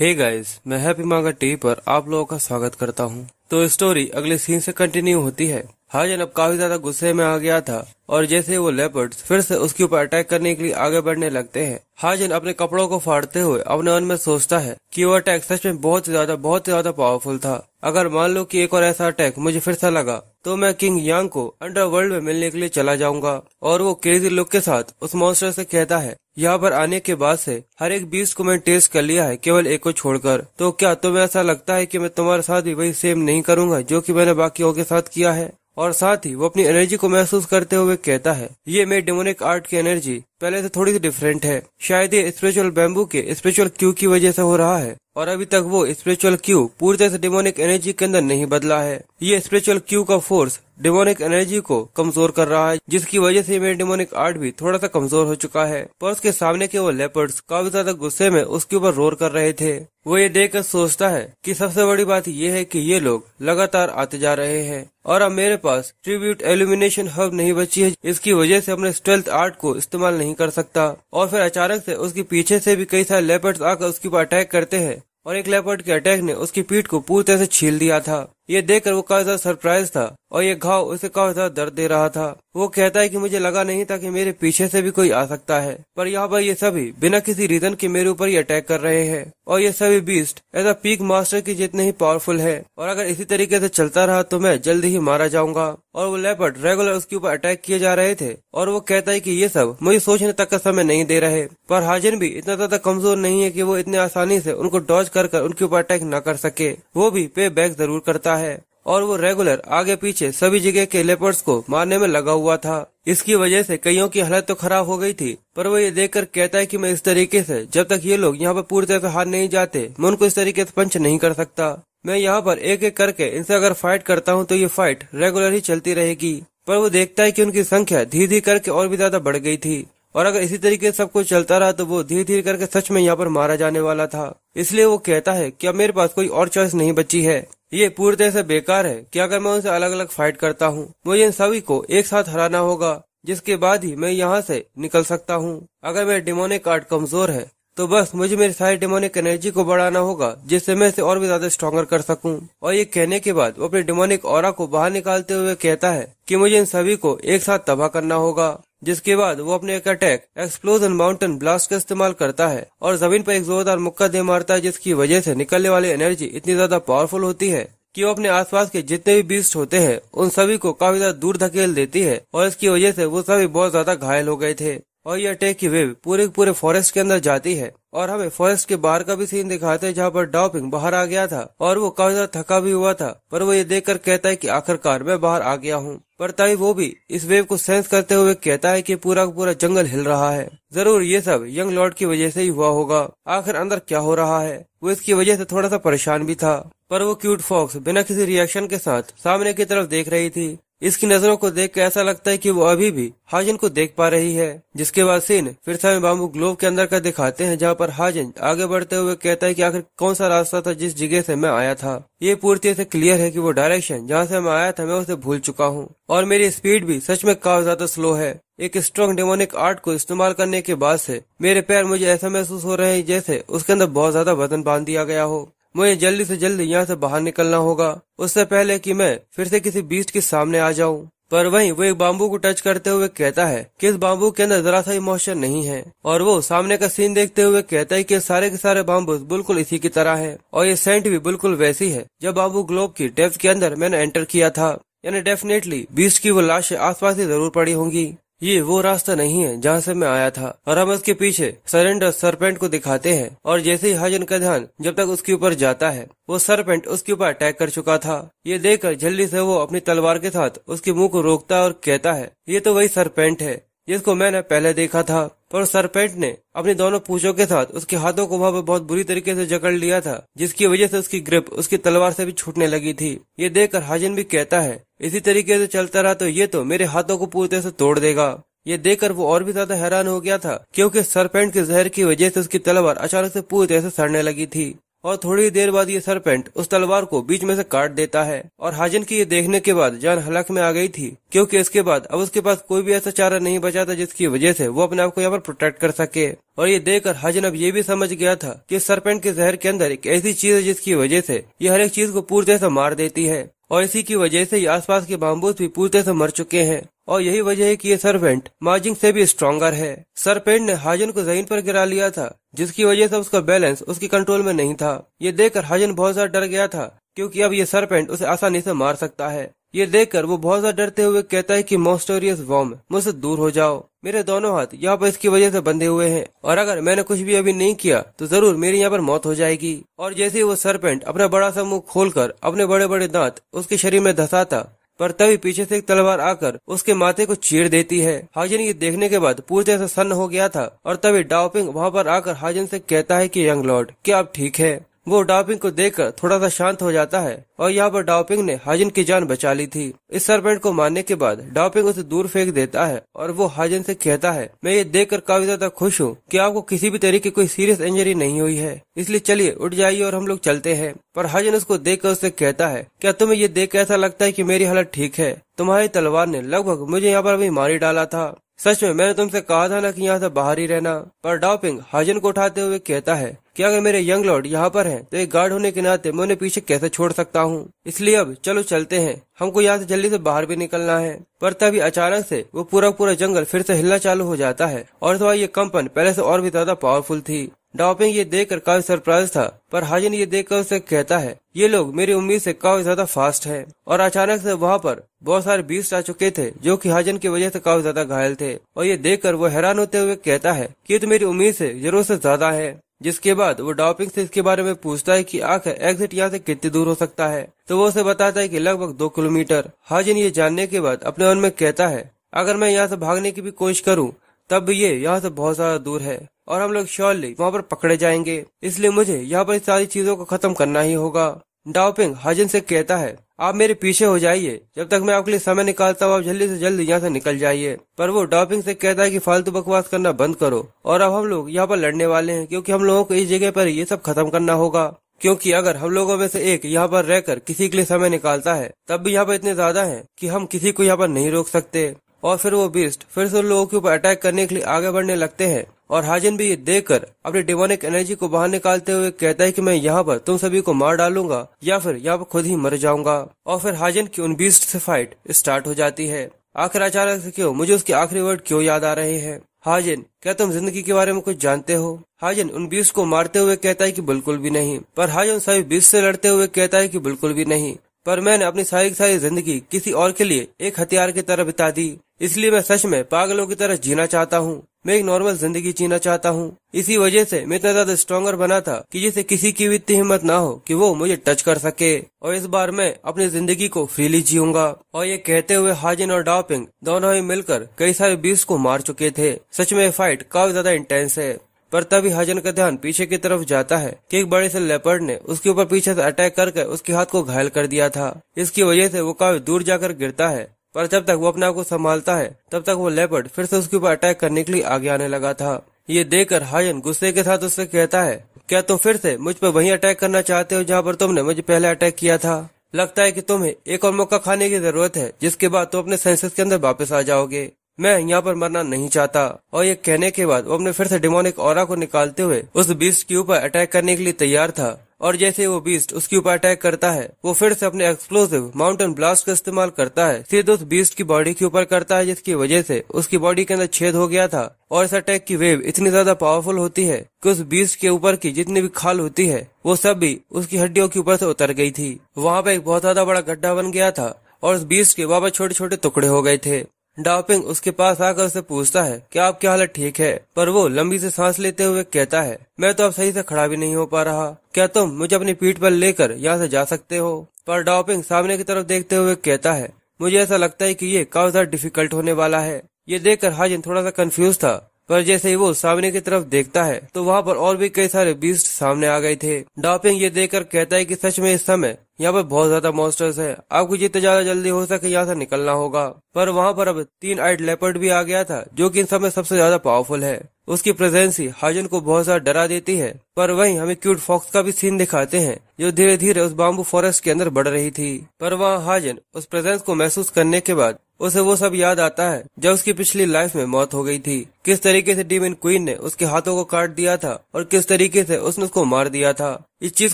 हे guys मैं Happy Manga TV पर आप लोगों का स्वागत करता हूँ तो स्टोरी अगले सीन से कंटिन्यू होती है हाजन अब काफी ज्यादा गुस्से में आ गया था और जैसे वो लेपर्ड्स फिर से उसके ऊपर अटैक करने के लिए आगे बढ़ने लगते हैं हाजन अपने कपड़ों को फाड़ते हुए अपने मन में सोचता है कि वो अटैक सच में बहुत ज्यादा बहुत ज्यादा पावरफुल था अगर मान लो कि एक और ऐसा अटैक मुझे फिर से लगा तो मैं किंग यांग को अंडरवर्ल्ड में मिलने के लिए चला जाऊंगा और वो क्रेजी लुक के साथ उस मॉन्स्टर से कहता है यहाँ पर आने के बाद से हर एक बीस को मैं टेस्ट कर लिया है केवल एक को छोड़कर तो क्या तुम्हें ऐसा लगता है कि मैं तुम्हारे साथ भी वही सेम नहीं करूंगा जो कि मैंने बाकियों के साथ किया है और साथ ही वो अपनी एनर्जी को महसूस करते हुए कहता है ये मेरी डेमोनिक आर्ट की एनर्जी पहले से तो थोड़ी सी डिफरेंट है शायद ये स्पिरिचुअल बैम्बू के स्पिरिचुअल क्यू की वजह से हो रहा है और अभी तक वो स्पिरिचुअल क्यू पूरी तरह से डिमोनिक एनर्जी के अंदर नहीं बदला है ये स्पिरिचुअल क्यू का फोर्स डिमोनिक एनर्जी को कमजोर कर रहा है जिसकी वजह से मेरे डिमोनिक आर्ट भी थोड़ा सा कमजोर हो चुका है पर उसके सामने के वो लेपर्ड्स काफी ज्यादा गुस्से में उसके ऊपर रोर कर रहे थे वो ये देखकर सोचता है कि सबसे बड़ी बात ये है कि ये लोग लगातार आते जा रहे हैं और अब मेरे पास ट्रिब्यूट एल्यूमिनेशन हब नहीं बची है इसकी वजह से अपने स्ट्रेल्थ आर्ट को इस्तेमाल नहीं नहीं कर सकता और फिर अचानक से उसके पीछे से भी कई सारे लेपर्ड आकर उसके ऊपर अटैक करते हैं और एक लेपर्ड के अटैक ने उसकी पीठ को पूरी तरह से छील दिया था ये देखकर वो काफी ज्यादा सरप्राइज था और ये घाव उसे काफी ज्यादा दर्द दे रहा था वो कहता है कि मुझे लगा नहीं था कि मेरे पीछे से भी कोई आ सकता है पर यहाँ पर ये सभी बिना किसी रीजन के मेरे ऊपर ही अटैक कर रहे हैं और ये सभी beast as a peak master की जितने ही पावरफुल है और अगर इसी तरीके से चलता रहा तो मैं जल्दी ही मारा जाऊंगा और वो लेपर्ड रेगुलर उसके ऊपर अटैक किए जा रहे थे और वो कहता है की ये सब मुझे सोचने तक का समय नहीं दे रहे पर हाजिन भी इतना ज्यादा कमजोर नहीं है की वो इतने आसानी से उनको डॉज कर उनके ऊपर अटैक न कर सके वो भी पे बैक जरूर करता रहा है और वो रेगुलर आगे पीछे सभी जगह के लेपर्स को मारने में लगा हुआ था इसकी वजह से कईयों की हालत तो खराब हो गई थी पर वो ये देखकर कहता है कि मैं इस तरीके से जब तक ये लोग यहाँ पर पूरी तरह से हार नहीं जाते मैं उनको इस तरीके से पंच नहीं कर सकता मैं यहाँ पर एक एक करके इनसे अगर फाइट करता हूँ तो ये फाइट रेगुलर ही चलती रहेगी पर वो देखता है की उनकी संख्या धीरे धीरे करके और भी ज्यादा बढ़ गयी थी और अगर इसी तरीके सब कुछ चलता रहा तो वो धीरे धीरे करके सच में यहाँ पर मारा जाने वाला था इसलिए वो कहता है कि अब मेरे पास कोई और चॉइस नहीं बची है ये पूरी तरह से बेकार है कि अगर मैं उनसे अलग अलग फाइट करता हूँ मुझे इन सभी को एक साथ हराना होगा जिसके बाद ही मैं यहाँ से निकल सकता हूँ अगर मेरे डिमोनिक आर्ट कमजोर है तो बस मुझे मेरी सारी डिमोनिक एनर्जी को बढ़ाना होगा जिससे मैं इसे और भी ज्यादा स्ट्रॉन्गर कर सकूं और ये कहने के बाद वो अपने डिमोनिक और को बाहर निकालते हुए कहता है कि मुझे इन सभी को एक साथ तबाह करना होगा जिसके बाद वो अपने एक अटैक एक्सप्लोजन माउंटेन ब्लास्ट का इस्तेमाल करता है और जमीन पर एक जोरदार मुक्का दे मारता है जिसकी वजह से निकलने वाली एनर्जी इतनी ज्यादा पावरफुल होती है कि वो अपने आसपास के जितने भी बीस्ट होते हैं उन सभी को काफी ज्यादा दूर धकेल देती है और इसकी वजह से वो सभी बहुत ज्यादा घायल हो गए थे और ये अटैक की वेव पूरे पूरे फॉरेस्ट के अंदर जाती है और हमें फॉरेस्ट के बाहर का भी सीन दिखाते हैं जहाँ पर डॉपिंग बाहर आ गया था और वो काफी ज्यादा थका भी हुआ था पर वो ये देखकर कहता है कि आखिरकार मैं बाहर आ गया हूँ पर ताई वो भी इस वेव को सेंस करते हुए कहता है कि पूरा पूरा जंगल हिल रहा है जरूर ये सब यंग लॉर्ड की वजह से ही हुआ होगा आखिर अंदर क्या हो रहा है वो इसकी वजह से थोड़ा सा परेशान भी था पर वो क्यूट फॉक्स बिना किसी रिएक्शन के साथ सामने की तरफ देख रही थी इसकी नजरों को देख के ऐसा लगता है कि वो अभी भी हाजन को देख पा रही है जिसके बाद सीन फिर से बाबू ग्लोव के अंदर का दिखाते हैं जहाँ पर हाजन आगे बढ़ते हुए कहता है कि आखिर कौन सा रास्ता था जिस जगह से मैं आया था ये पूर्ति से क्लियर है कि वो डायरेक्शन जहाँ से मैं आया था मैं उसे भूल चुका हूँ और मेरी स्पीड भी सच में काफी ज्यादा स्लो है एक स्ट्रॉन्ग डेमोनिक आर्ट को इस्तेमाल करने के बाद ऐसी मेरे पैर मुझे ऐसा महसूस हो रहे हैं जैसे उसके अंदर बहुत ज्यादा वजन बांध दिया गया हो मुझे जल्दी से जल्दी यहाँ से बाहर निकलना होगा उससे पहले कि मैं फिर से किसी बीस्ट के सामने आ जाऊँ पर वहीं वो एक बाम्बू को टच करते हुए कहता है कि इस बाम्बू के अंदर जरा सा इमोशन नहीं है और वो सामने का सीन देखते हुए कहता है कि सारे के सारे बाम्बू बिल्कुल इसी की तरह है और ये सेंट भी बिल्कुल वैसी है जब बाम्बू ग्लोब की डेफ के अंदर मैंने एंटर किया था यानी डेफिनेटली बीस्ट की वो लाशें आसपास ही जरूर पड़ी होंगी ये वो रास्ता नहीं है जहाँ से मैं आया था और हम उसके पीछे सरेंडर सरपेंट को दिखाते हैं और जैसे ही हाजन का ध्यान जब तक उसके ऊपर जाता है वो सरपेंट उसके ऊपर अटैक कर चुका था ये देखकर जल्दी से वो अपनी तलवार के साथ उसके मुंह को रोकता और कहता है ये तो वही सरपेंट है जिसको मैंने पहले देखा था पर सरपेंट ने अपनी दोनों पूछो के साथ उसके हाथों को वहाँ पर बहुत बुरी तरीके से जकड़ लिया था जिसकी वजह से उसकी ग्रिप उसकी तलवार से भी छूटने लगी थी ये देखकर हाजिन भी कहता है इसी तरीके से चलता रहा तो ये तो मेरे हाथों को पूरी तरह से तोड़ देगा ये देखकर वो और भी ज्यादा हैरान हो गया था क्योंकि सरपेंट के जहर की वजह से उसकी तलवार अचानक से पूरी तरह से सड़ने लगी थी और थोड़ी देर बाद ये सरपेंट उस तलवार को बीच में से काट देता है और हाजन की ये देखने के बाद जान हलाक में आ गई थी क्योंकि इसके बाद अब उसके पास कोई भी ऐसा चारा नहीं बचा था जिसकी वजह से वो अपने आप को यहाँ पर प्रोटेक्ट कर सके और ये देखकर हाजन अब ये भी समझ गया था कि सरपेंट के जहर के अंदर एक ऐसी चीज है जिसकी वजह से ये हर एक चीज को पूरी तरह से मार देती है और इसी की वजह से ये आसपास के बाम्बूस भी पूरी तरह से मर चुके हैं और यही वजह है कि ये सर्वेंट मार्जिंग से भी स्ट्रॉन्गर है सरपेंट ने हाजन को जमीन पर गिरा लिया था जिसकी वजह से उसका बैलेंस उसके कंट्रोल में नहीं था ये देखकर हाजन बहुत ज्यादा डर गया था क्योंकि अब ये सरपेंट उसे आसानी से मार सकता है ये देखकर वो बहुत ज्यादा डरते हुए कहता है कि मोस्टोरियस वॉम मुझसे दूर हो जाओ मेरे दोनों हाथ यहाँ पर इसकी वजह से बंधे हुए हैं और अगर मैंने कुछ भी अभी नहीं किया तो जरूर मेरी यहाँ पर मौत हो जाएगी और जैसे ही वो सरपेंट अपना बड़ा सा मुंह खोलकर अपने बड़े बड़े दांत उसके शरीर में धसाता पर तभी पीछे से एक तलवार आकर उसके माथे को चीर देती है हाजन ये देखने के बाद पूरी तरह से सन्न हो गया था और तभी डाओपिंग वहाँ पर आकर हाजन से कहता है कि यंग लॉर्ड क्या आप ठीक है वो डाउपिंग को देखकर थोड़ा सा शांत हो जाता है और यहाँ पर डाउपिंग ने हाजिन की जान बचा ली थी इस सरपेंट को मारने के बाद डाउपिंग उसे दूर फेंक देता है और वो हाजिन से कहता है मैं ये देखकर काफी ज्यादा खुश हूँ कि आपको किसी भी तरीके की कोई सीरियस इंजरी नहीं हुई है इसलिए चलिए उठ जाइए और हम लोग चलते हैं पर हाजिन उसको देख कर उससे कहता है क्या तुम्हें ये देख ऐसा लगता है की मेरी हालत ठीक है तुम्हारी तलवार ने लगभग मुझे यहाँ पर अभी मारी डाला था सच में मैंने तुमसे कहा था ना कि यहाँ से बाहर ही रहना पर डाउपिंग हाजन को उठाते हुए कहता है कि अगर मेरे यंग लॉर्ड यहाँ पर हैं तो एक गार्ड होने के नाते मैं उन्हें पीछे कैसे छोड़ सकता हूँ इसलिए अब चलो चलते हैं हमको यहाँ से जल्दी से बाहर भी निकलना है पर तभी अचानक से वो पूरा पूरा जंगल फिर से हिलना चालू हो जाता है और तो ये कंपन पहले से और भी ज्यादा पावरफुल थी डॉपिंग ये देखकर काफी सरप्राइज था पर हाजिन ये देखकर उसे कहता है ये लोग मेरी उम्मीद से काफी ज्यादा फास्ट है और अचानक से वहाँ पर बहुत सारे बीस आ चुके थे जो कि हाजन की वजह से काफी ज्यादा घायल थे और ये देखकर वो हैरान होते हुए कहता है की तो मेरी उम्मीद से जरूर से ज्यादा है जिसके बाद वो डॉपिंग से इसके बारे में पूछता है कि आखिर एग्जिट यहाँ से कितनी दूर हो सकता है तो वो उसे बताता है कि लगभग दो किलोमीटर हाजिन ये जानने के बाद अपने मन में कहता है अगर मैं यहाँ से भागने की भी कोशिश करूँ तब ये यहाँ से बहुत ज्यादा दूर है और हम लोग श्योरली वहाँ पर पकड़े जाएंगे इसलिए मुझे यहाँ पर सारी चीजों को खत्म करना ही होगा डाउपिंग हजन से कहता है आप मेरे पीछे हो जाइए जब तक मैं आपके लिए समय निकालता हूँ आप जल्दी से जल्दी यहाँ से निकल जाइए पर वो डॉपिंग से कहता है कि फालतू बकवास करना बंद करो और अब हम लोग यहाँ पर लड़ने वाले हैं क्योंकि हम लोगों को इस जगह पर ये सब खत्म करना होगा क्योंकि अगर हम लोगों में से एक यहाँ पर रहकर किसी के लिए समय निकालता है तब भी यहाँ पर इतने ज्यादा है कि हम किसी को यहाँ पर नहीं रोक सकते और फिर वो बीस्ट फिर से उन लोगों के ऊपर अटैक करने के लिए आगे बढ़ने लगते हैं और हाजिन भी ये देखकर अपने डिमोनिक एनर्जी को बाहर निकालते हुए कहता है कि मैं यहाँ पर तुम सभी को मार डालूंगा या फिर यहाँ पर खुद ही मर जाऊंगा और फिर हाजन की उन बीस्ट से फाइट स्टार्ट हो जाती है आखिर अचानक से क्यों मुझे उसके आखिरी वर्ड क्यों याद आ रहे हैं हाजिन क्या तुम जिंदगी के बारे में कुछ जानते हो हाजिन उन बीस को मारते हुए कहता है की बिल्कुल भी नहीं पर हाजिन सभी बीस ऐसी लड़ते हुए कहता है की बिल्कुल भी नहीं पर मैंने अपनी सारी सारी जिंदगी किसी और के लिए एक हथियार की तरह बिता दी इसलिए मैं सच में पागलों की तरह जीना चाहता हूँ मैं एक नॉर्मल जिंदगी जीना चाहता हूँ इसी वजह से मैं इतना ज्यादा स्ट्रॉन्गर बना था कि जिसे किसी की भी इतनी हिम्मत ना हो कि वो मुझे टच कर सके और इस बार मैं अपनी जिंदगी को फ्रीली जीऊंगा और ये कहते हुए हाजिन और डॉपिंग दोनों ही मिलकर कई सारे बीस को मार चुके थे सच में फाइट काफी ज्यादा इंटेंस है पर तभी हजन का ध्यान पीछे की तरफ जाता है कि एक बड़े से लेपर्ड ने उसके ऊपर पीछे से अटैक करके उसके हाथ को घायल कर दिया था इसकी वजह से वो काफी दूर जाकर गिरता है पर जब तक वो अपने आप को संभालता है तब तक वो लेपर्ड फिर से उसके ऊपर अटैक करने के लिए आगे आने लगा था ये देखकर हायन गुस्से के साथ उससे कहता है क्या तुम फिर से मुझ पर वही अटैक करना चाहते हो जहाँ पर तुमने मुझे पहले अटैक किया था लगता है कि तुम्हें एक और मौका खाने की जरूरत है जिसके बाद तुम अपने सेंसेस के अंदर वापस आ जाओगे मैं यहाँ पर मरना नहीं चाहता और ये कहने के बाद वो अपने फिर से डिमोनिक और को निकालते हुए उस बीस्ट के ऊपर अटैक करने के लिए तैयार था और जैसे वो बीस्ट उसके ऊपर अटैक करता है वो फिर से अपने एक्सप्लोसिव माउंटेन ब्लास्ट का इस्तेमाल करता है सीधे उस बीस्ट की बॉडी के ऊपर करता है जिसकी वजह से उसकी बॉडी के अंदर छेद हो गया था और इस अटैक की वेव इतनी ज्यादा पावरफुल होती है कि उस बीस्ट के ऊपर की जितनी भी खाल होती है वो सब भी उसकी हड्डियों के ऊपर से उतर गई थी वहाँ पे एक बहुत ज्यादा बड़ा गड्ढा बन गया था और उस बीस के बाबा छोटे छोटे टुकड़े हो गए थे डाओपिंग उसके पास आकर उसे पूछता है कि आपकी हालत ठीक है पर वो लंबी से सांस लेते हुए कहता है मैं तो अब सही से खड़ा भी नहीं हो पा रहा क्या तुम मुझे अपनी पीठ पर लेकर यहाँ से जा सकते हो पर डाओपिंग सामने की तरफ देखते हुए कहता है मुझे ऐसा लगता है कि ये काफी डिफिकल्ट होने वाला है ये देखकर हाजिन थोड़ा सा कंफ्यूज था पर जैसे ही वो सामने की तरफ देखता है तो वहाँ पर और भी कई सारे बीस्ट सामने आ गए थे डॉपिंग ये देखकर कहता है कि सच में इस समय यहाँ पर बहुत ज्यादा मॉन्स्टर्स है आपको जितना ज्यादा जल्दी हो सके यहाँ से निकलना होगा पर वहाँ पर अब तीन आइट लेपर्ड भी आ गया था जो कि इन समय सबसे ज्यादा पावरफुल है उसकी प्रेजेंसी हाजन को बहुत ज्यादा डरा देती है पर वहीं हमें क्यूट फॉक्स का भी सीन दिखाते हैं जो धीरे धीरे उस बाम्बू फॉरेस्ट के अंदर बढ़ रही थी पर वहाँ हाजन उस प्रेजेंस को महसूस करने के बाद उसे वो सब याद आता है जब उसकी पिछली लाइफ में मौत हो गई थी किस तरीके से डीमिन क्वीन ने उसके हाथों को काट दिया था और किस तरीके से उसने उसको मार दिया था इस चीज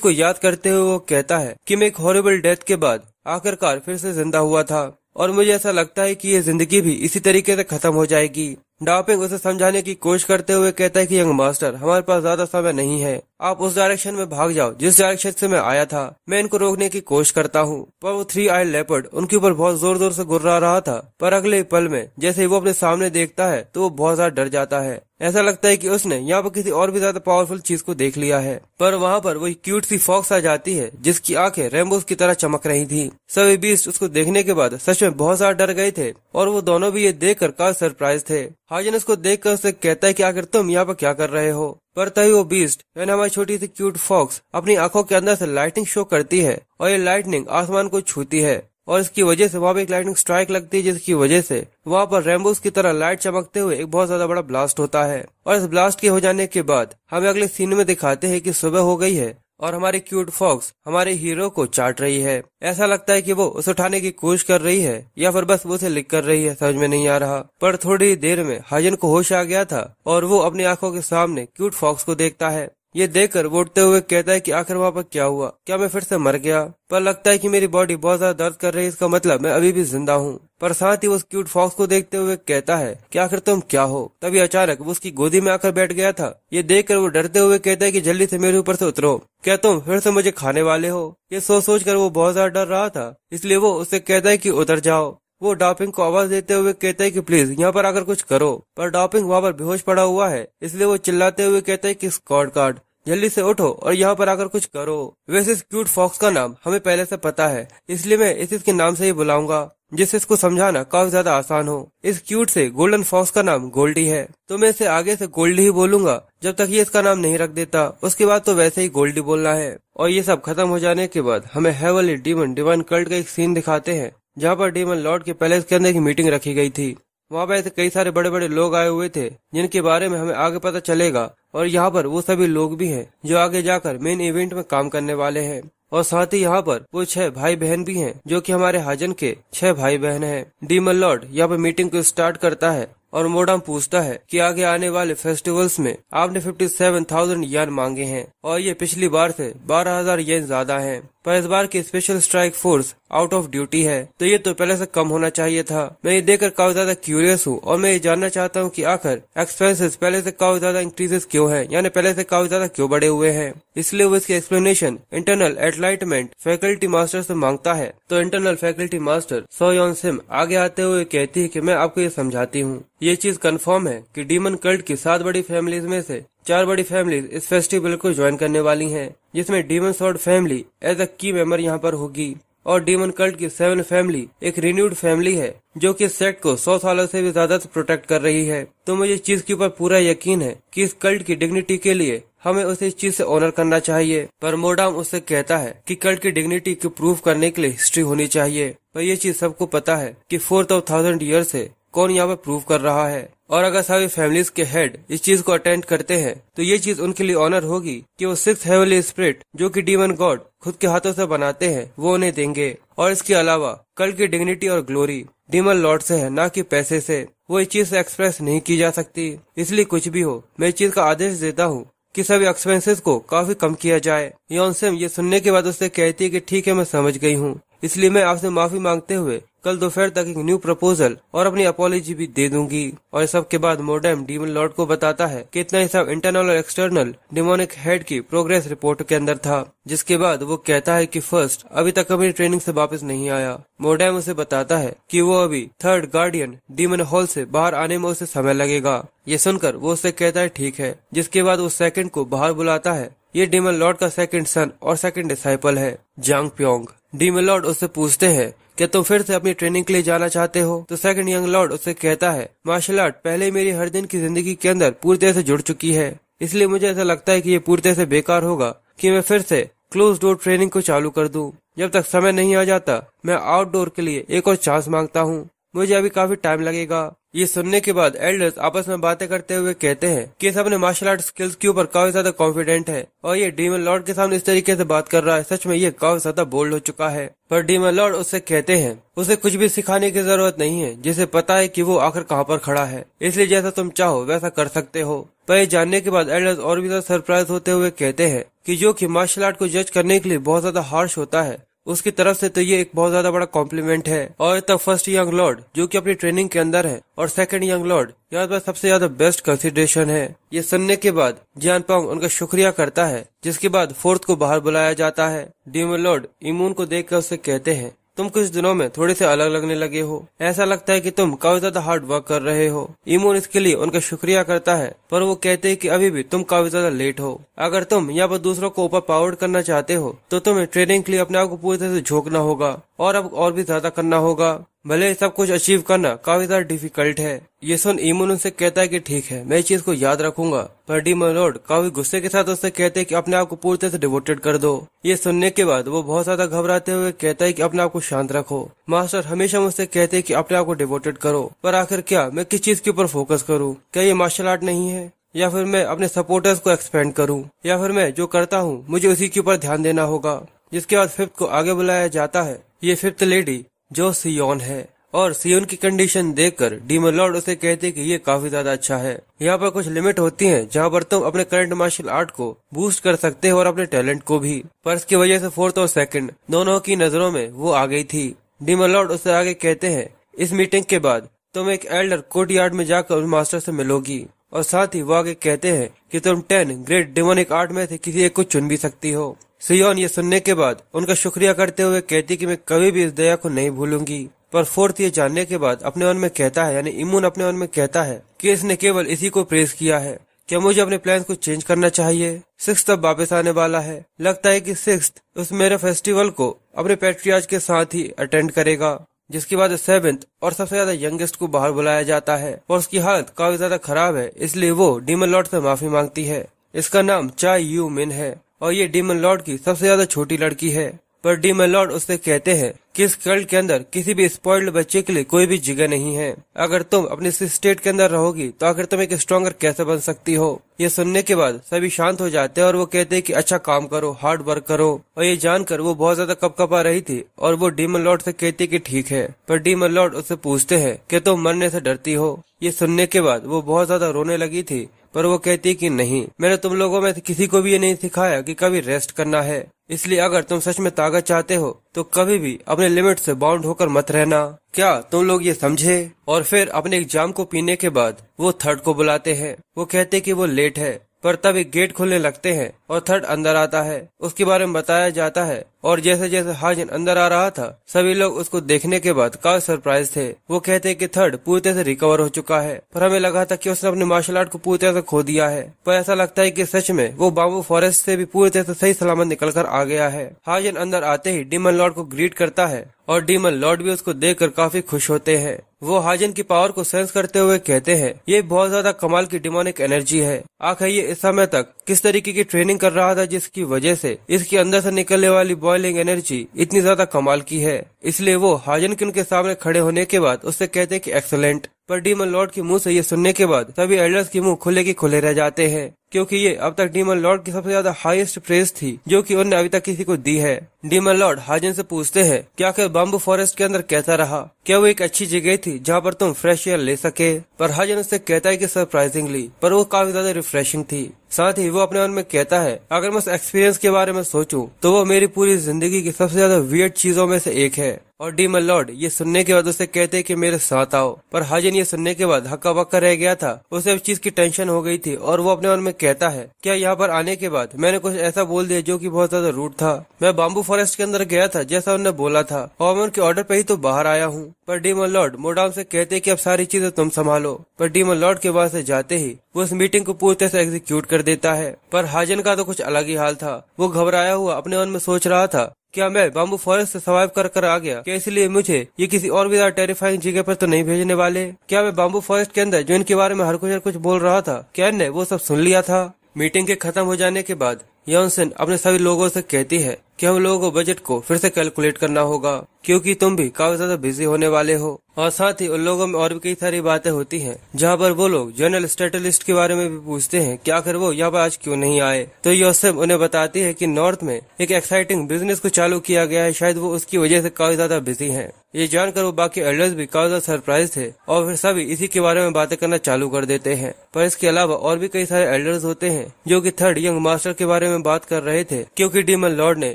को याद करते हुए वो कहता है कि मैं एक हॉरेबल डेथ के बाद आखिरकार फिर से जिंदा हुआ था और मुझे ऐसा लगता है कि ये जिंदगी भी इसी तरीके से खत्म हो जाएगी डापिंग उसे समझाने की कोशिश करते हुए कहता है कि यंग मास्टर हमारे पास ज्यादा समय नहीं है आप उस डायरेक्शन में भाग जाओ जिस डायरेक्शन से मैं आया था मैं इनको रोकने की कोशिश करता हूँ पर वो थ्री आई लेपर्ड उनके ऊपर बहुत जोर जोर से गुर्रा रहा था पर अगले पल में जैसे वो अपने सामने देखता है तो वो बहुत ज्यादा डर जाता है ऐसा लगता है कि उसने यहाँ पर किसी और भी ज्यादा पावरफुल चीज को देख लिया है पर वहाँ पर वही क्यूट सी फॉक्स आ जाती है जिसकी आंखें रेम्बोस की तरह चमक रही थी सभी बीस उसको देखने के बाद सच में बहुत ज्यादा डर गए थे और वो दोनों भी ये देख कर काफी सरप्राइज थे हाजन उसको देख कर उसे कहता है की आखिर तुम यहाँ पर क्या कर रहे हो पर तभी वो बीस्ट यानी हमारी छोटी सी क्यूट फॉक्स अपनी आंखों के अंदर से लाइटिंग शो करती है और ये लाइटनिंग आसमान को छूती है और इसकी वजह से वहाँ पे एक लाइटिंग स्ट्राइक लगती है जिसकी वजह से वहाँ पर रेमबोस की तरह लाइट चमकते हुए एक बहुत ज्यादा बड़ा ब्लास्ट होता है और इस ब्लास्ट के हो जाने के बाद हमें अगले सीन में दिखाते हैं कि सुबह हो गई है और हमारे क्यूट फॉक्स हमारे हीरो को चाट रही है ऐसा लगता है कि वो उसे उठाने की कोशिश कर रही है या फिर बस वो उसे लिख कर रही है समझ में नहीं आ रहा पर थोड़ी देर में हाजन को होश आ गया था और वो अपनी आंखों के सामने क्यूट फॉक्स को देखता है ये देखकर वो उठते हुए कहता है कि आखिर वहाँ पर क्या हुआ क्या मैं फिर से मर गया पर लगता है कि मेरी बॉडी बहुत ज्यादा दर्द कर रही है इसका मतलब मैं अभी भी जिंदा हूँ पर साथ ही उस क्यूट फॉक्स को देखते हुए कहता है कि आखिर तुम क्या हो तभी अचानक वो उसकी गोदी में आकर बैठ गया था ये देखकर वो डरते हुए कहता है कि जल्दी से मेरे ऊपर से उतरो क्या तुम फिर से मुझे खाने वाले हो ये सोच सोच कर वो बहुत ज्यादा डर रहा था इसलिए वो उससे कहता है की उतर जाओ वो डॉपिंग को आवाज देते हुए कहता है कि प्लीज यहाँ पर आकर कुछ करो पर डॉपिंग वहाँ पर बेहोश पड़ा हुआ है इसलिए वो चिल्लाते हुए कहता है कि स्कॉट कार्ड जल्दी से उठो और यहाँ पर आकर कुछ करो वैसे इस क्यूट फॉक्स का नाम हमें पहले से पता है इसलिए मैं इसे इसके नाम से ही बुलाऊंगा जिससे इसको समझाना काफी ज्यादा आसान हो इस क्यूट से गोल्डन फॉक्स का नाम गोल्डी है तो मैं इसे आगे से गोल्डी ही बोलूंगा जब तक ये इसका नाम नहीं रख देता उसके बाद तो वैसे ही गोल्डी बोलना है और ये सब खत्म हो जाने के बाद हमें हेवली डीमन डिवाइन कल्ट का एक सीन दिखाते हैं जहाँ पर डीमन लॉर्ड के पैलेस के अंदर की मीटिंग रखी गई थी वहाँ पर ऐसे कई सारे बड़े बड़े लोग आए हुए थे जिनके बारे में हमें आगे पता चलेगा और यहाँ पर वो सभी लोग भी हैं जो आगे जाकर मेन इवेंट में काम करने वाले हैं और साथ ही यहाँ पर वो छह भाई बहन भी हैं जो कि हमारे हाजन के छह भाई बहन हैं डीमन लॉर्ड यहाँ पर मीटिंग को स्टार्ट करता है और मोडम पूछता है कि आगे आने वाले फेस्टिवल्स में आपने 57,000 येन मांगे हैं और ये पिछली बार से 12,000 हजार ज्यादा हैं पर इस बार की special strike force out of duty है तो ये तो पहले से कम होना चाहिए था मैं ये देखकर काफी ज्यादा क्यूरियस हूँ और मैं ये जानना चाहता हूँ की आखिर एक्सपेंसेस पहले से काफी ज्यादा इंक्रीजेस क्यों है यानी पहले से काफी ज्यादा क्यों बढ़े हुए हैं इसलिए वो इसकी एक्सप्लेनेशन इंटरनल एटलाइटमेंट फैकल्टी मास्टर ऐसी मांगता है तो internal faculty master Soyeon Sim आगे आते हुए कहती है की मैं आपको ये समझाती हूँ ये चीज कन्फर्म है की डीमन कल्ट की सात बड़ी फैमिलीज में ऐसी चार बड़ी फैमिलीज इस फेस्टिवल को ज्वाइन करने वाली हैं, जिसमें demon sword family as a की मेंबर यहाँ पर होगी और डीमन कल्ट की सेवन फैमिली एक रिन्यूड फैमिली है जो कि सेट को सौ सालों से भी ज्यादा प्रोटेक्ट कर रही है तो मुझे इस चीज के ऊपर पूरा यकीन है कि इस कल्ट की डिग्निटी के लिए हमें उसे इस चीज से ऑनर करना चाहिए पर मोडाम उससे कहता है कि कल्ट की डिग्निटी को प्रूव करने के लिए हिस्ट्री होनी चाहिए पर यह चीज सबको पता है फोर्थ फोर थाउजेंड ईयर ऐसी कौन यहाँ पर प्रूव कर रहा है और अगर सभी फैमिलीज के हेड इस चीज को अटेंड करते हैं तो ये चीज उनके लिए ऑनर होगी कि वो सिक्स हेवली स्प्रिट जो कि डीमन गॉड खुद के हाथों से बनाते हैं वो उन्हें देंगे और इसके अलावा कल की डिग्निटी और ग्लोरी डीमन लॉर्ड से है ना कि पैसे से वो इस चीज एक्सप्रेस नहीं की जा सकती इसलिए कुछ भी हो मैं इस चीज का आदेश देता हूँ कि सभी एक्सपेंसेस को काफी कम किया जाए यौनसेम ये सुनने के बाद उससे कहती है कि ठीक है मैं समझ गई हूँ इसलिए मैं आपसे माफी मांगते हुए कल दोपहर तक एक न्यू प्रपोजल और अपनी अपॉलोजी भी दे दूंगी और सबके बाद मोडेम डीमन लॉर्ड को बताता है कि इतना हिसाब इंटरनल और एक्सटर्नल डिमोनिक हेड की प्रोग्रेस रिपोर्ट के अंदर था जिसके बाद वो कहता है कि फर्स्ट अभी तक अपनी ट्रेनिंग से वापस नहीं आया मोडेम उसे बताता है कि वो अभी थर्ड गार्डियन डीमन हॉल से बाहर आने में उसे समय लगेगा ये सुनकर वो उसे कहता है ठीक है जिसके बाद वो सेकेंड को बाहर बुलाता है ये डीमन लॉर्ड का सेकेंड सन और सेकेंड डिसाइपल है जांग प्योंग डीमन लॉर्ड उससे पूछते हैं क्या तुम फिर से अपनी ट्रेनिंग के लिए जाना चाहते हो तो सेकंड यंग लॉर्ड उससे कहता है मार्शल आर्ट पहले मेरी हर दिन की जिंदगी के अंदर पूरी तरह से जुड़ चुकी है इसलिए मुझे ऐसा लगता है कि ये पूरी तरह से बेकार होगा कि मैं फिर से क्लोज डोर ट्रेनिंग को चालू कर दूं जब तक समय नहीं आ जाता मैं आउटडोर के लिए एक और चांस मांगता हूँ मुझे अभी काफी टाइम लगेगा ये सुनने के बाद एल्डर्स आपस में बातें करते हुए कहते हैं कि सब ने मार्शल आर्ट स्किल्स के ऊपर काफी ज्यादा कॉन्फिडेंट है और ये डीमन लॉर्ड के सामने इस तरीके से बात कर रहा है सच में ये काफी ज्यादा बोल्ड हो चुका है पर डीमन लॉर्ड उससे कहते हैं उसे कुछ भी सिखाने की जरूरत नहीं है जिसे पता है की वो आखिर कहाँ पर खड़ा है इसलिए जैसा तुम चाहो वैसा कर सकते हो पर ये जानने के बाद एल्डर्स और भी ज्यादा सरप्राइज होते हुए कहते हैं कि जो कि मार्शल आर्ट को जज करने के लिए बहुत ज्यादा हार्श होता है उसकी तरफ से तो ये एक बहुत ज्यादा बड़ा कॉम्प्लीमेंट है और तब फर्स्ट यंग लॉर्ड जो कि अपनी ट्रेनिंग के अंदर है और सेकंड यंग लॉर्ड यहाँ पर सबसे ज्यादा बेस्ट कंसिडरेशन है ये सुनने के बाद जियान पांग उनका शुक्रिया करता है जिसके बाद फोर्थ को बाहर बुलाया जाता है डीमन लॉर्ड इमून को देख कर उसे कहते हैं तुम कुछ दिनों में थोड़े से अलग लगने लगे हो ऐसा लगता है कि तुम काफी ज्यादा हार्ड वर्क कर रहे हो इमोन इसके लिए उनका शुक्रिया करता है पर वो कहते हैं कि अभी भी तुम काफी ज्यादा लेट हो अगर तुम यहाँ पर दूसरों को ओवर पावर्ड करना चाहते हो तो तुम्हें ट्रेनिंग के लिए अपने आप को पूरी तरह से झोंकना होगा और अब और भी ज्यादा करना होगा भले सब कुछ अचीव करना काफी ज्यादा डिफिकल्ट है ये सुन ईमन उनसे कहता है कि ठीक है मैं इस चीज को याद रखूंगा पर डीमन मलोड काफी गुस्से के साथ उससे कहते हैं कि अपने आप को पूरी तरह से डिवोटेड कर दो ये सुनने के बाद वो बहुत ज्यादा घबराते हुए कहता है कि अपने आप को शांत रखो मास्टर हमेशा मुझसे कहते हैं कि अपने आप को डिवोटेड करो पर आखिर क्या मैं किस चीज के ऊपर फोकस करूँ क्या ये मार्शल आर्ट नहीं है या फिर मैं अपने सपोर्टर्स को एक्सपेंड करूँ या फिर मैं जो करता हूँ मुझे उसी के ऊपर ध्यान देना होगा जिसके बाद फिफ्थ को आगे बुलाया जाता है ये फिफ्थ लेडी जो सियोन है और सियोन की कंडीशन देखकर डीमोलॉर्ड उसे कहते कि ये काफी ज्यादा अच्छा है यहाँ पर कुछ लिमिट होती हैं जहाँ पर तुम अपने करंट मार्शल आर्ट को बूस्ट कर सकते हो और अपने टैलेंट को भी पर इसकी वजह से फोर्थ और सेकंड दोनों की नजरों में वो आ गई थी डीमोलॉर्ड उसे आगे कहते हैं इस मीटिंग के बाद तुम एक एल्डर कोर्ट यार्ड में जाकर उस मास्टर से मिलोगी और साथ ही वो आगे कहते हैं कि तुम टेन ग्रेट डेमोनिक आर्ट में से किसी एक को चुन भी सकती हो सियोन ये सुनने के बाद उनका शुक्रिया करते हुए कहती कि मैं कभी भी इस दया को नहीं भूलूंगी पर फोर्थ ये जानने के बाद अपने मन में कहता है यानी इमून अपने मन में कहता है कि इसने केवल इसी को प्रेस किया है क्या मुझे अपने प्लान को चेंज करना चाहिए सिक्स अब वापस आने वाला है लगता है कि सिक्स उस मेरे फेस्टिवल को अपने पेट्रियाज के साथ ही अटेंड करेगा जिसके बाद सेवेंथ और सबसे ज्यादा यंगेस्ट को बाहर बुलाया जाता है और उसकी हालत काफी ज्यादा खराब है इसलिए वो डीमन लॉर्ड से माफी मांगती है इसका नाम चाय यू मिन है और ये डीमन लॉर्ड की सबसे ज्यादा छोटी लड़की है पर डी मेलॉर्ड उससे कहते हैं कि इस कल्ट के अंदर किसी भी स्पॉइल्ड बच्चे के लिए कोई भी जगह नहीं है अगर तुम अपने स्टेट के अंदर रहोगी तो आखिर तुम एक स्ट्रॉन्गर कैसे बन सकती हो ये सुनने के बाद सभी शांत हो जाते हैं और वो कहते हैं कि अच्छा काम करो हार्ड वर्क करो और ये जानकर वो बहुत ज्यादा कप कपकपा रही थी और वो डी लॉर्ड ऐसी कहती की ठीक है पर डी मलॉर्ड उससे पूछते है की तुम मरने ऐसी डरती हो ये सुनने के बाद वो बहुत ज्यादा रोने लगी थी पर वो कहती कि नहीं मैंने तुम लोगों में किसी को भी ये नहीं सिखाया कि कभी रेस्ट करना है इसलिए अगर तुम सच में ताकत चाहते हो तो कभी भी अपने लिमिट से बाउंड होकर मत रहना क्या तुम लोग ये समझे और फिर अपने एग्जाम को पीने के बाद वो थर्ड को बुलाते हैं वो कहते कि वो लेट है पर तब एक गेट खुलने लगते हैं और थर्ड अंदर आता है उसके बारे में बताया जाता है और जैसे जैसे हाजन अंदर आ रहा था सभी लोग उसको देखने के बाद काफी सरप्राइज थे वो कहते हैं कि थर्ड पूरी तरह से रिकवर हो चुका है पर हमें लगा था कि उसने अपने मार्शल आर्ट को पूरी तरह से खो दिया है पर ऐसा लगता है कि सच में वो बाबू फॉरेस्ट से भी पूरी तरह से सही सलामत निकल कर आ गया है हाजिन अंदर आते ही डिमन लॉर्ड को ग्रीट करता है और डीमन लॉर्ड भी उसको कर काफी खुश होते हैं वो हाइजन की पावर को सेंस करते हुए कहते हैं ये बहुत ज्यादा कमाल की डिमोनिक एनर्जी है आखिर ये इस समय तक किस तरीके की ट्रेनिंग कर रहा था जिसकी वजह से इसके अंदर से निकलने वाली बॉइलिंग एनर्जी इतनी ज्यादा कमाल की है इसलिए वो हाजन के उनके सामने खड़े होने के बाद उससे कहते हैं कि एक्सलेंट पर डीमन लॉर्ड के मुंह से ये सुनने के बाद सभी एल्डर्स के मुंह खुले के खुले रह जाते हैं क्योंकि ये अब तक डीमन लॉर्ड की सबसे ज्यादा हाईएस्ट प्रेस थी जो कि उन्होंने अभी तक किसी को दी है डीमन लॉर्ड हाजन से पूछते हैं क्या आखिर बम्बू फॉरेस्ट के अंदर कैसा रहा क्या वो एक अच्छी जगह थी जहाँ पर तुम फ्रेश एयर ले सके पर हाजन उससे कहता है की सरप्राइजिंगली पर वो काफी ज्यादा रिफ्रेशिंग थी साथ ही वो अपने मन में कहता है अगर मैं उस एक्सपीरियंस के बारे में सोचूं तो वो मेरी पूरी जिंदगी की सबसे ज्यादा वियर्ड चीजों में से एक है और डी मल्लॉर्ड ये सुनने के बाद उसे कहते कि मेरे साथ आओ पर हाजिन ये सुनने के बाद हक्का बक्का रह गया था उसे इस चीज की टेंशन हो गई थी और वो अपने मन में कहता है क्या यहाँ पर आने के बाद मैंने कुछ ऐसा बोल दिया जो कि बहुत ज्यादा रूट था मैं बाम्बू फॉरेस्ट के अंदर गया था जैसा उन्होंने बोला था और मैं उनके ऑर्डर पे ही तो बाहर आया हूँ पर डी मल्लॉर्ड मोडाम से कहते की अब सारी चीजें तुम संभालो पर डी मल्लॉर्ड के वहाँ से जाते ही वो उस मीटिंग को पूरी तरह से एग्जीक्यूट कर कर देता है पर हाजन का तो कुछ अलग ही हाल था वो घबराया हुआ अपने मन में सोच रहा था क्या मैं बाम्बू फॉरेस्ट से सर्वाइव कर कर आ गया क्या इसलिए मुझे ये किसी और भी ज्यादा टेरिफाइंग जगह पर तो नहीं भेजने वाले क्या मैं बाम्बू फॉरेस्ट के अंदर जो इनके बारे में हर कुछ कुछ बोल रहा था क्या ने वो सब सुन लिया था मीटिंग के खत्म हो जाने के बाद योनसन अपने सभी लोगों से कहती है कि हम लोगों को बजट को फिर से कैलकुलेट करना होगा क्योंकि तुम भी काफी ज्यादा बिजी होने वाले हो और साथ ही उन लोगों में और भी कई सारी बातें होती हैं जहाँ पर वो लोग जनरल स्टेटलिस्ट के बारे में भी पूछते हैं कि आखिर वो यहाँ पर आज क्यों नहीं आए तो योसेफ उन्हें बताती है कि नॉर्थ में एक एक्साइटिंग बिजनेस को चालू किया गया है शायद वो उसकी वजह से काफी ज्यादा बिजी है ये जानकर वो बाकी एल्डर्स भी काफी ज्यादा सरप्राइज थे और फिर सभी इसी के बारे में बातें करना चालू कर देते हैं पर इसके अलावा और भी कई सारे एल्डर्स होते हैं जो की थर्ड यंग मास्टर के बारे में बात कर रहे थे क्यूँकी डीमन लॉर्ड ने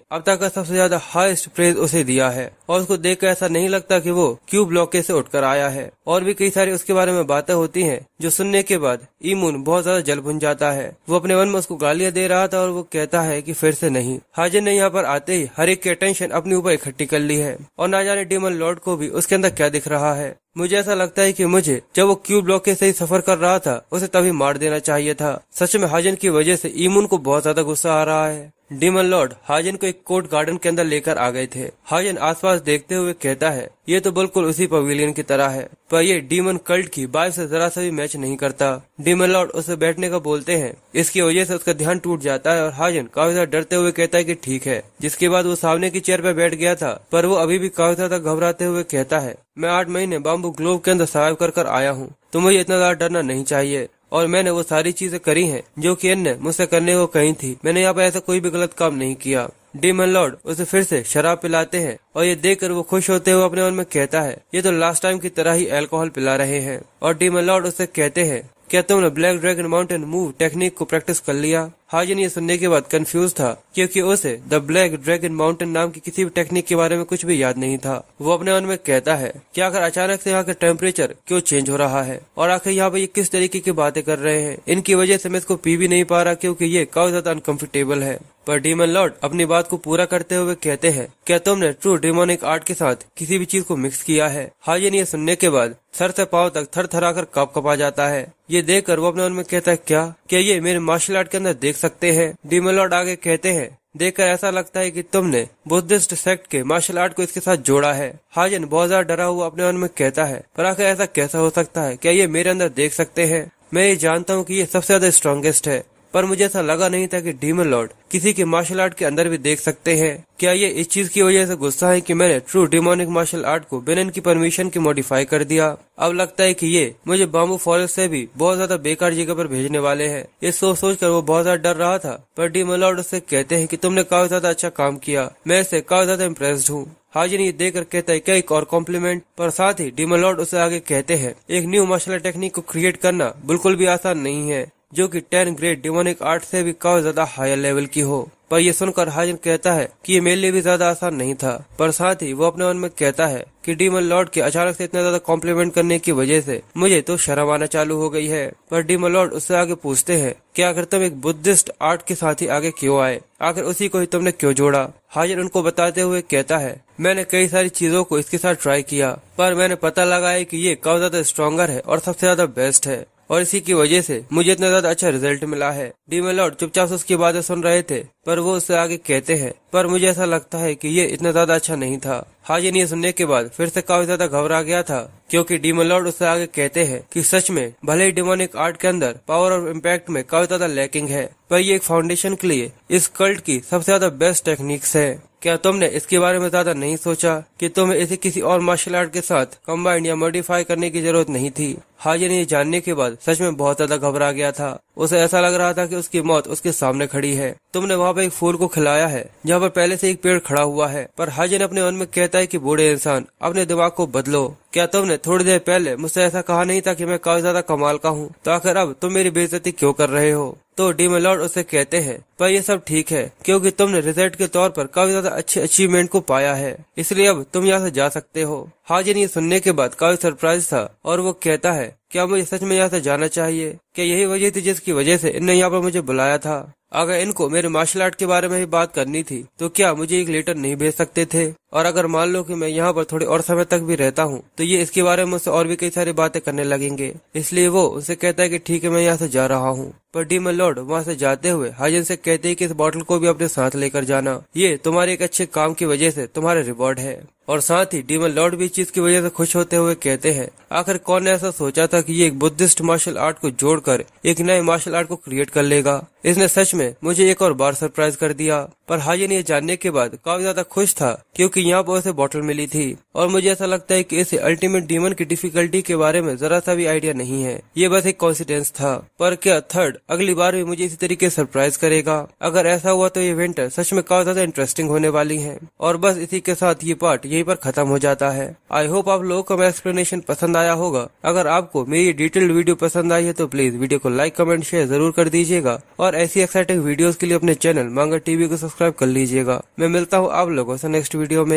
अब तक का सबसे ज्यादा हाईएस्ट प्रेज उसे दिया है और उसको देख कर ऐसा नहीं लगता कि वो क्यू ब्लॉक से उठकर आया है और भी कई सारी उसके बारे में बातें होती हैं जो सुनने के बाद ईमून बहुत ज्यादा जलभुन जाता है वो अपने मन में उसको गालियां दे रहा था और वो कहता है की फिर से नहीं हाजिर ने यहाँ पर आते ही हर एक की अटेंशन अपने ऊपर इकट्ठी कर ली है और ना जाने डीमन लॉर्ड को भी उसके अंदर क्या दिख रहा है मुझे ऐसा लगता है कि मुझे जब वो क्यूब ब्लॉक से ही सफर कर रहा था उसे तभी मार देना चाहिए था सच में हाजन की वजह से ईमून को बहुत ज्यादा गुस्सा आ रहा है डिमन लॉर्ड हाजन को एक कोर्ट गार्डन के अंदर लेकर आ गए थे हाजन आसपास देखते हुए कहता है ये तो बिल्कुल उसी पवेलियन की तरह है पर ये डीमन कल्ट की बाइक से जरा सा भी मैच नहीं करता डीमन लॉर्ड उसे बैठने का बोलते हैं इसकी वजह से उसका ध्यान टूट जाता है और हाजन काफी ज्यादा डरते हुए कहता है की ठीक है जिसके बाद वो सामने की चेयर पर बैठ गया था पर वो अभी भी काफी ज्यादा घबराते हुए कहता है मैं आठ महीने बाम्बू ग्लोव के अंदर सर्वाइव कर कर आया हूँ तुम्हें इतना ज्यादा डरना नहीं चाहिए और मैंने वो सारी चीजें करी हैं जो कि अन्य मुझसे करने को कही थी मैंने यहाँ पर ऐसा कोई भी गलत काम नहीं किया डीमन लॉर्ड उसे फिर से शराब पिलाते हैं और ये देखकर वो खुश होते हुए अपने मन में कहता है ये तो लास्ट टाइम की तरह ही अल्कोहल पिला रहे हैं और डीमन लॉर्ड उसे कहते हैं क्या तुमने black dragon mountain move technique को प्रैक्टिस कर लिया हाजन ये सुनने के बाद कंफ्यूज था क्योंकि उसे द ब्लैक ड्रैगन माउंटेन नाम की किसी भी टेक्निक के बारे में कुछ भी याद नहीं था वो अपने मन में कहता है कि आखिर अचानक से यहाँ का टेम्परेचर क्यों चेंज हो रहा है और आखिर यहाँ पे ये किस तरीके की बातें कर रहे हैं इनकी वजह से मैं इसको पी भी नहीं पा रहा क्यूँकी ये काफी ज्यादा अनकंफर्टेबल है पर डीमन लॉर्ड अपनी बात को पूरा करते हुए कहते हैं क्या तुमने ट्रू डिमोनिक आर्ट के साथ किसी भी चीज को मिक्स किया है हाजिन ये सुनने के बाद सर से पाव तक थर थरा कर कप कपा जाता है ये देखकर वो अपने उनमें कहता है क्या क्या ये मेरे मार्शल आर्ट के अंदर देख देख सकते हैं डीमलॉर्ड आगे कहते हैं देखकर ऐसा लगता है कि तुमने बुद्धिस्ट सेक्ट के मार्शल आर्ट को इसके साथ जोड़ा है हाजन बहुत ज्यादा डरा हुआ अपने मन में कहता है पर आखिर ऐसा कैसा हो सकता है क्या ये मेरे अंदर देख सकते हैं मैं ये जानता हूँ कि ये सबसे ज्यादा स्ट्रॉन्गेस्ट है पर मुझे ऐसा लगा नहीं था कि डीमन लॉर्ड किसी के मार्शल आर्ट के अंदर भी देख सकते हैं क्या ये इस चीज की वजह से गुस्सा है कि मैंने ट्रू डिमोनिक मार्शल आर्ट को बिना की परमिशन के मॉडिफाई कर दिया अब लगता है कि ये मुझे बाम्बू फॉरेस्ट से भी बहुत ज्यादा बेकार जगह पर भेजने वाले हैं ये सोच सोच कर वो बहुत ज्यादा डर रहा था पर डी मलॉर्ड उससे कहते हैं कि तुमने काफी ज्यादा अच्छा काम किया मैं इससे काफी ज्यादा इम्प्रेस्ड हूँ हाजिर ये कर कहता है क्या एक और कॉम्प्लीमेंट पर साथ ही डिमलॉर्ड उसे आगे कहते हैं एक न्यू मार्शल टेक्निक को क्रिएट करना बिल्कुल भी आसान नहीं है जो कि टेन ग्रेड डिमोनिक आर्ट से भी काफी ज्यादा हायर लेवल की हो पर यह सुनकर हाजिन कहता है कि ये मेरे लिए भी ज्यादा आसान नहीं था पर साथ ही वो अपने मन में कहता है कि डीमन लॉर्ड के अचानक से इतना ज्यादा कॉम्प्लीमेंट करने की वजह से मुझे तो शर्म आना चालू हो गई है पर डीमन लॉर्ड उससे आगे पूछते हैं कि आखिर तुम एक बुद्धिस्ट आर्ट के साथ ही आगे क्यों आए आखिर उसी को ही तुमने क्यों जोड़ा हाजिर उनको बताते हुए कहता है मैंने कई सारी चीजों को इसके साथ ट्राई किया पर मैंने पता लगाया कि ये कब ज्यादा स्ट्रॉन्गर है और सबसे ज्यादा बेस्ट है और इसी की वजह से मुझे इतना ज्यादा अच्छा रिजल्ट मिला है डी मेलॉर्ड चुपचाप उसकी बातें सुन रहे थे पर वो उससे आगे कहते हैं पर मुझे ऐसा लगता है कि ये इतना ज्यादा अच्छा नहीं था हाजिन ये सुनने के बाद फिर से काफी ज्यादा घबरा गया था क्योंकि लॉर्ड उससे आगे कहते हैं कि सच में भले ही डिमोनिक आर्ट के अंदर पावर और इम्पैक्ट में काफी ज्यादा लैकिंग है पर ये एक फाउंडेशन के लिए इस कल्ट की सबसे ज्यादा बेस्ट टेक्निक्स है क्या तुमने इसके बारे में ज्यादा नहीं सोचा कि तुम्हें इसे किसी और मार्शल आर्ट के साथ कम्बाइंड या मॉडिफाई करने की जरूरत नहीं थी हाजिर ये जानने के बाद सच में बहुत ज्यादा घबरा गया था उसे ऐसा लग रहा था कि उसकी मौत उसके सामने खड़ी है तुमने वहाँ पे एक फूल को खिलाया है जहाँ पर पहले से एक पेड़ खड़ा हुआ है पर हाजिन अपने मन में कहता है कि बूढ़े इंसान अपने दिमाग को बदलो क्या तुमने थोड़ी देर पहले मुझसे ऐसा कहा नहीं था कि मैं काफी ज्यादा कमाल का हूँ तो आखिर अब तुम मेरी बेइज्जती क्यों कर रहे हो तो डी मलॉर्ड उसे कहते हैं पर ये सब ठीक है क्योंकि तुमने रिजल्ट के तौर पर काफी ज्यादा अच्छे अचीवमेंट को पाया है इसलिए अब तुम यहाँ से जा सकते हो हाजिन ये सुनने के बाद काफी सरप्राइज था और वो कहता है क्या मुझे सच में यहाँ से जाना चाहिए क्या यही वजह थी जिसकी वजह से इनने यहाँ पर मुझे बुलाया था अगर इनको मेरे मार्शल आर्ट के बारे में भी बात करनी थी तो क्या मुझे एक लेटर नहीं भेज सकते थे और अगर मान लो कि मैं यहाँ पर थोड़े और समय तक भी रहता हूँ तो ये इसके बारे में मुझसे और भी कई सारी बातें करने लगेंगे इसलिए वो उसे कहता है कि ठीक है मैं यहाँ से जा रहा हूँ पर डीमन लॉर्ड वहाँ से जाते हुए हाजन से कहते हैं कि इस बॉटल को भी अपने साथ लेकर जाना ये तुम्हारे एक अच्छे काम की वजह से तुम्हारा रिवॉर्ड है और साथ ही डीमन लॉर्ड भी चीज की वजह से खुश होते हुए कहते हैं आखिर कौन ने ऐसा सोचा था कि ये एक बुद्धिस्ट मार्शल आर्ट को जोड़कर एक नए मार्शल आर्ट को क्रिएट कर लेगा इसने सच में मुझे एक और बार सरप्राइज कर दिया पर हाजन ये जानने के बाद काफी ज्यादा खुश था क्योंकि यहाँ पर उसे बॉटल मिली थी और मुझे ऐसा लगता है कि इसे अल्टीमेट डीमन की डिफिकल्टी के बारे में जरा सा भी आइडिया नहीं है ये बस एक कॉन्सिडेंस था पर क्या थर्ड इवेंट अगली बार भी मुझे इसी तरीके सरप्राइज करेगा अगर ऐसा हुआ तो ये इवेंट सच में काफी ज्यादा इंटरेस्टिंग होने वाली है और बस इसी के साथ ये पार्ट यहीं पर खत्म हो जाता है आई होप आप लोगों को मेरा एक्सप्लेनेशन पसंद आया होगा अगर आपको मेरी डिटेल्ड वीडियो पसंद आई है तो प्लीज वीडियो को लाइक कमेंट शेयर जरूर कर दीजिएगा और ऐसी एक्साइटिंग वीडियो के लिए अपने चैनल मांगा टीवी को सब्सक्राइब कर लीजिएगा मैं मिलता हूँ आप लोगों से नेक्स्ट वीडियो में